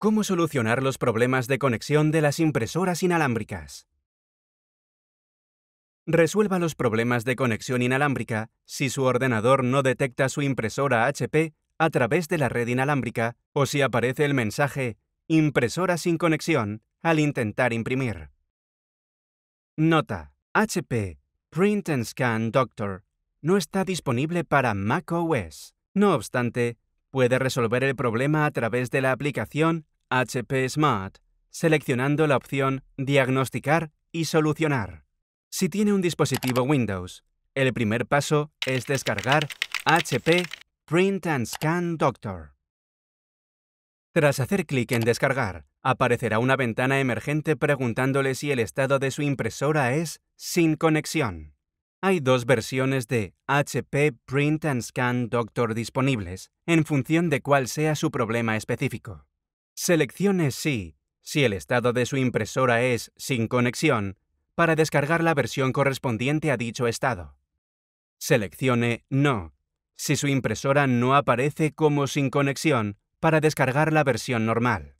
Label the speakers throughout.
Speaker 1: ¿Cómo solucionar los problemas de conexión de las impresoras inalámbricas? Resuelva los problemas de conexión inalámbrica si su ordenador no detecta su impresora HP a través de la red inalámbrica o si aparece el mensaje Impresora sin conexión al intentar imprimir. Nota: HP Print and Scan Doctor no está disponible para macOS. No obstante, Puede resolver el problema a través de la aplicación HP Smart, seleccionando la opción Diagnosticar y Solucionar. Si tiene un dispositivo Windows, el primer paso es descargar HP Print and Scan Doctor. Tras hacer clic en Descargar, aparecerá una ventana emergente preguntándole si el estado de su impresora es sin conexión. Hay dos versiones de HP Print and Scan Doctor disponibles, en función de cuál sea su problema específico. Seleccione sí si el estado de su impresora es sin conexión para descargar la versión correspondiente a dicho estado. Seleccione no si su impresora no aparece como sin conexión para descargar la versión normal.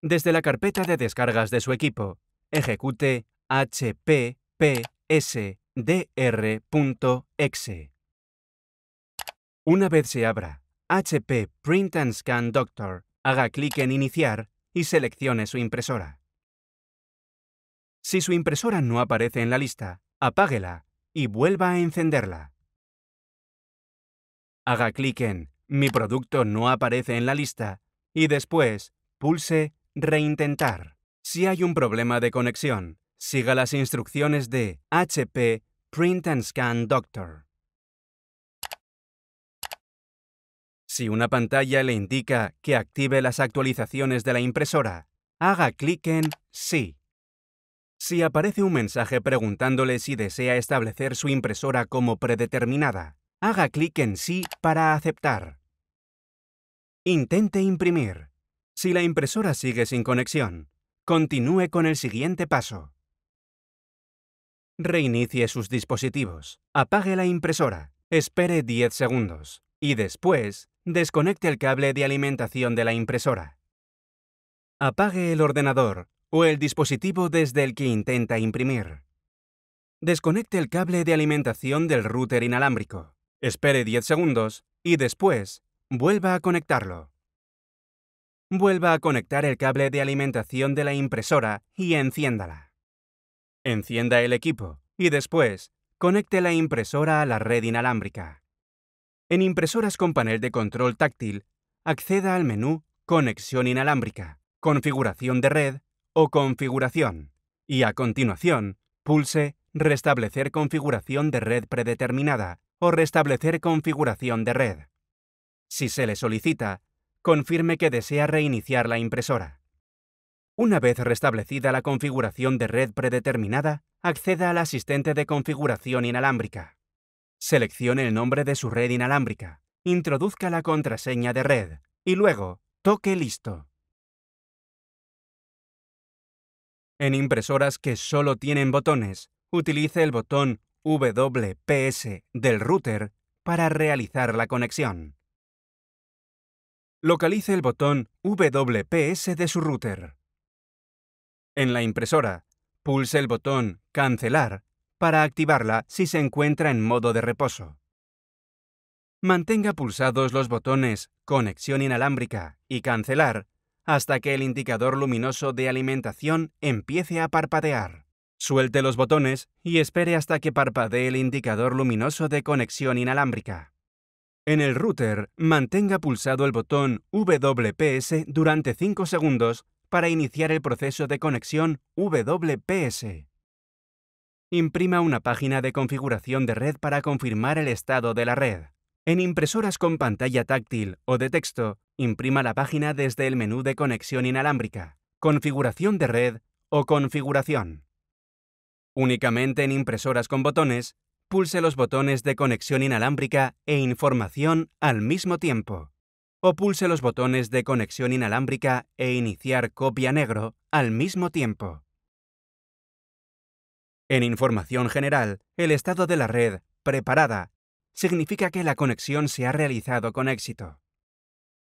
Speaker 1: Desde la carpeta de descargas de su equipo, ejecute hppsdr.exe. Una vez se abra HP Print and Scan Doctor, haga clic en Iniciar y seleccione su impresora. Si su impresora no aparece en la lista, apáguela y vuelva a encenderla. Haga clic en Mi producto no aparece en la lista y después pulse Reintentar. Si hay un problema de conexión, siga las instrucciones de HP Print and Scan Doctor. Si una pantalla le indica que active las actualizaciones de la impresora, haga clic en Sí. Si aparece un mensaje preguntándole si desea establecer su impresora como predeterminada, haga clic en Sí para aceptar. Intente imprimir. Si la impresora sigue sin conexión, Continúe con el siguiente paso. Reinicie sus dispositivos, apague la impresora, espere 10 segundos y después desconecte el cable de alimentación de la impresora. Apague el ordenador o el dispositivo desde el que intenta imprimir. Desconecte el cable de alimentación del router inalámbrico. Espere 10 segundos y después vuelva a conectarlo vuelva a conectar el cable de alimentación de la impresora y enciéndala. Encienda el equipo y después conecte la impresora a la red inalámbrica. En impresoras con panel de control táctil, acceda al menú Conexión inalámbrica, Configuración de red o Configuración y a continuación pulse Restablecer configuración de red predeterminada o Restablecer configuración de red. Si se le solicita, confirme que desea reiniciar la impresora. Una vez restablecida la configuración de red predeterminada, acceda al asistente de configuración inalámbrica. Seleccione el nombre de su red inalámbrica, introduzca la contraseña de red y luego toque Listo. En impresoras que solo tienen botones, utilice el botón WPS del router para realizar la conexión localice el botón WPS de su router. En la impresora, pulse el botón Cancelar para activarla si se encuentra en modo de reposo. Mantenga pulsados los botones Conexión inalámbrica y Cancelar hasta que el indicador luminoso de alimentación empiece a parpadear. Suelte los botones y espere hasta que parpadee el indicador luminoso de conexión inalámbrica. En el router, mantenga pulsado el botón WPS durante 5 segundos para iniciar el proceso de conexión WPS. Imprima una página de configuración de red para confirmar el estado de la red. En impresoras con pantalla táctil o de texto, imprima la página desde el menú de conexión inalámbrica, configuración de red o configuración. Únicamente en impresoras con botones, pulse los botones de conexión inalámbrica e información al mismo tiempo. O pulse los botones de conexión inalámbrica e iniciar copia negro al mismo tiempo. En información general, el estado de la red, preparada, significa que la conexión se ha realizado con éxito.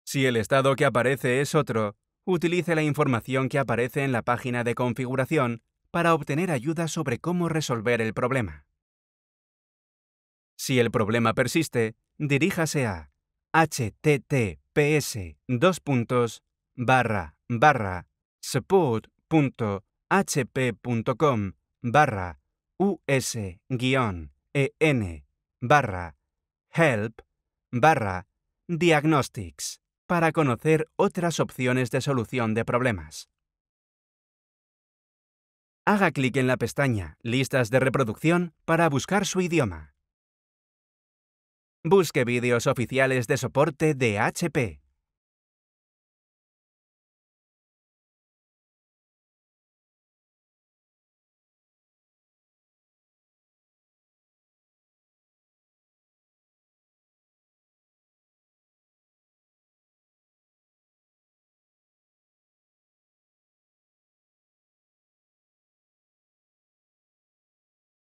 Speaker 1: Si el estado que aparece es otro, utilice la información que aparece en la página de configuración para obtener ayuda sobre cómo resolver el problema. Si el problema persiste, diríjase a https dos puntos, support.hp.com us en help diagnostics para conocer otras opciones de solución de problemas. Haga clic en la pestaña Listas de reproducción para buscar su idioma. Busque vídeos oficiales de soporte de HP.